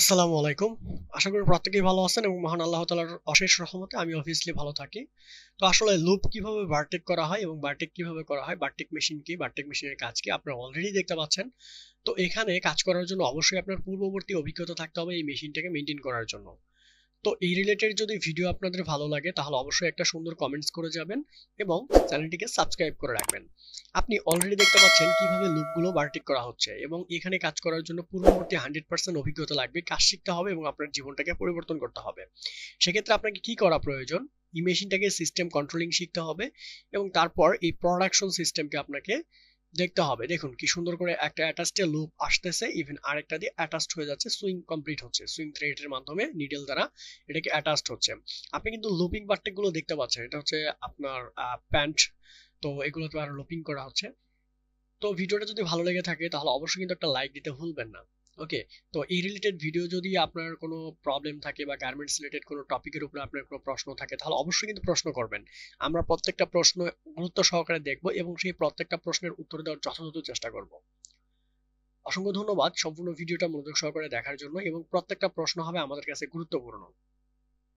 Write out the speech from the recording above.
আসসালামু আলাইকুম আশা করি প্রত্যেকেই ভালো আছেন এবং মহান আল্লাহ তালার অশেষ রহমতে আমি অফিসলি ভালো থাকি তো আসলে লুপ কিভাবে বার্টেক করা হয় এবং বার্টেক কিভাবে করা হয় বার্টেক মেশিন কি বার্টেক মেশিনের কাজ কি আপনারা অলরেডি দেখতে পাচ্ছেন তো এখানে কাজ করার জন্য অবশ্যই আপনার পূর্ববর্তী অভিজ্ঞতা থাকতে হবে এই মেশিনটাকে মেনটেন করার জন্য তো এই রিলেটেড যদি ভিডিও আপনাদের ভালো লাগে তাহলে অবশ্যই একটা সুন্দর কমেন্টস করে যাবেন এবং চ্যানেলটিকে সাবস্ক্রাইব করে রাখবেন আপনি অলরেডি দেখতে পাচ্ছেন কিভাবে লুপগুলো বারটিক করা হচ্ছে এবং এখানে কাজ করার জন্য পূর্ববর্তী হান্ড্রেড পার্সেন্ট অভিজ্ঞতা লাগবে কাজ শিখতে হবে এবং আপনার জীবনটাকে পরিবর্তন করতে হবে সেক্ষেত্রে আপনাকে কি করা প্রয়োজন এই মেশিনটাকে সিস্টেম কন্ট্রোলিং শিখতে হবে এবং তারপর এই প্রোডাকশন সিস্টেমকে আপনাকে দেখতে হবে দেখুন কি সুন্দর করে একটা অ্যাটাচড লুপ আসতেছে ইভেন আরেকটা দিয়ে অ্যাটাচড হয়ে যাচ্ছে সুইং কমপ্লিট হচ্ছে সুইং থ্রেডের মাধ্যমে নিডেল দ্বারা এটাকে অ্যাটাচড হচ্ছে আপনি কিন্তু লুপিং বাট্টেকগুলো দেখতে পাচ্ছেন এটা হচ্ছে আপনার প্যান্ট তো এগুলো তো আর লুপিং করা হচ্ছে তো ভিডিওটা যদি ভালো লেগে থাকে তাহলে অবশ্যই কিন্তু একটা লাইক দিতে ভুলবেন না ওকে তো এই রিলেটেড ভিডিও যদি আপনার কোনো প্রবলেম থাকে বা গার্মেন্টস রিলেটেড কোনো টপিকের উপরে আপনার কোনো প্রশ্ন থাকে তাহলে অবশ্যই কিন্তু প্রশ্ন করবেন আমরা প্রত্যেকটা প্রশ্ন গুরুত্ব সহকারে দেখব এবং সেই প্রত্যেকটা প্রশ্নের উত্তর দেওয়ার যথাযথ চেষ্টা করব অসংখ্য ধন্যবাদ সম্পূর্ণ ভিডিওটা মনোযোগ সহকারে দেখার জন্য এবং প্রত্যেকটা প্রশ্ন হবে আমাদের কাছে গুরুত্বপূর্ণ